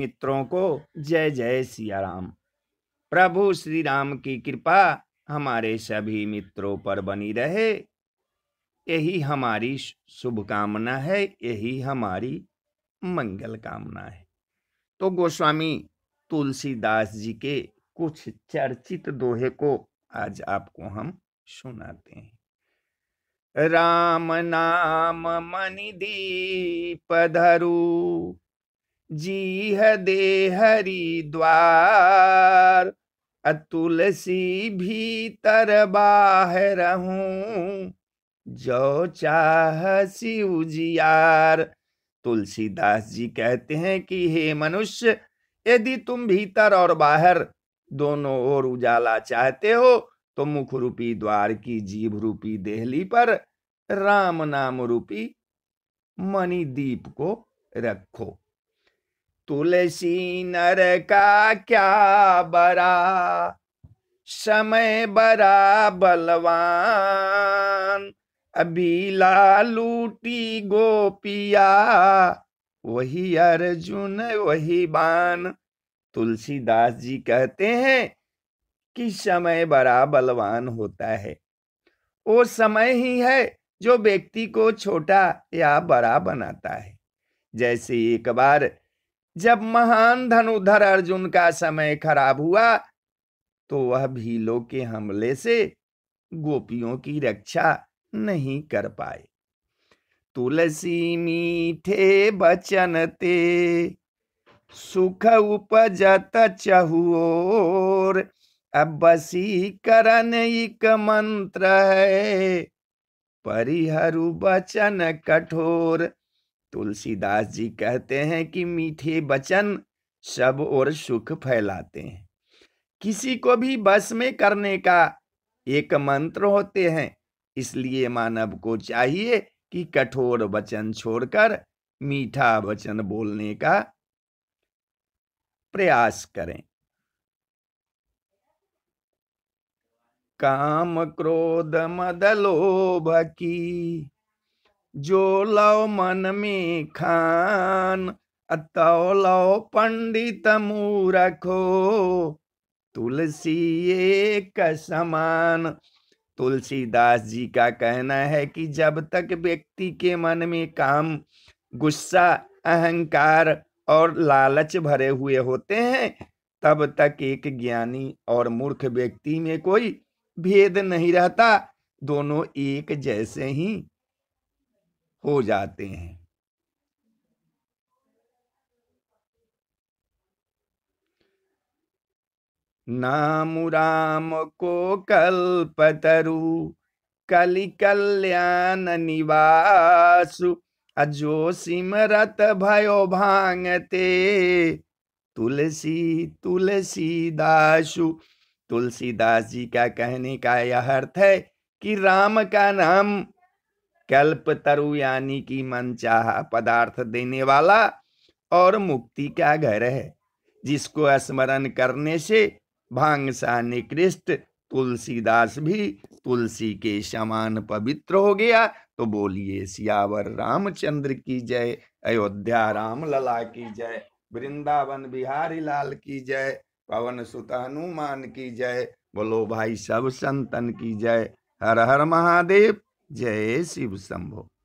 मित्रों को जय जय सिया राम प्रभु श्री राम की कृपा हमारे सभी मित्रों पर बनी रहे यही हमारी शुभकामना है यही हमारी मंगल कामना है तो गोस्वामी तुलसीदास जी के कुछ चर्चित दोहे को आज आपको हम सुनाते हैं राम नाम मणिदीप धरू जी है दे हरिद्वार भी भीतर बाहर हूँ जो चाह शिव तुलसीदास जी कहते हैं कि हे मनुष्य यदि तुम भीतर और बाहर दोनों ओर उजाला चाहते हो तो मुख रूपी द्वार की जीभ रूपी देहली पर राम नाम रूपी मणिदीप को रखो तुलसी नर का क्या बरा समय बरा बलवान अबीला लूटी गोपिया वही अर्जुन वही बान तुलसीदास जी कहते हैं कि समय बड़ा बलवान होता है वो समय ही है जो व्यक्ति को छोटा या बड़ा बनाता है जैसे एक बार जब महान धनुधर अर्जुन का समय खराब हुआ तो वह भीलों के हमले से गोपियों की रक्षा नहीं कर पाए तुलसी मीठे बचन ते सुख उपजत चहुओर अब बसीकरण एक मंत्र है परिहरु बचन कठोर तुलसीदास जी कहते हैं कि मीठे बचन सब और सुख फैलाते हैं किसी को भी बस में करने का एक मंत्र होते हैं इसलिए मानव को चाहिए कि कठोर वचन छोड़कर मीठा वचन बोलने का प्रयास करें काम क्रोध मद लोभ की जो लो मन में खान अतो लो पंडित मूरखो तुलसी एक समान तुलसीदास जी का कहना है कि जब तक व्यक्ति के मन में काम गुस्सा अहंकार और लालच भरे हुए होते हैं तब तक एक ज्ञानी और मूर्ख व्यक्ति में कोई भेद नहीं रहता दोनों एक जैसे ही हो जाते हैं नाम राम को कल्पतरु कलि कल्याण निवासु अजो सिमरत भयो भांगते तुलसी तुलसी दासु तुलसीदास जी का कहने का यह अर्थ है कि राम का नाम कल्प तरु यानी कि चाह पदार्थ देने वाला और मुक्ति का घर है जिसको स्मरण करने से भांगसा निकृष्ट तुलसीदास भी तुलसी के समान पवित्र हो गया तो बोलिए सियावर रामचंद्र की जय अयोध्या राम लला की जय वृंदावन बिहारी लाल की जय पवन सुत हनुमान की जय बोलो भाई सब संतन की जय हर हर महादेव जय शिव शंभो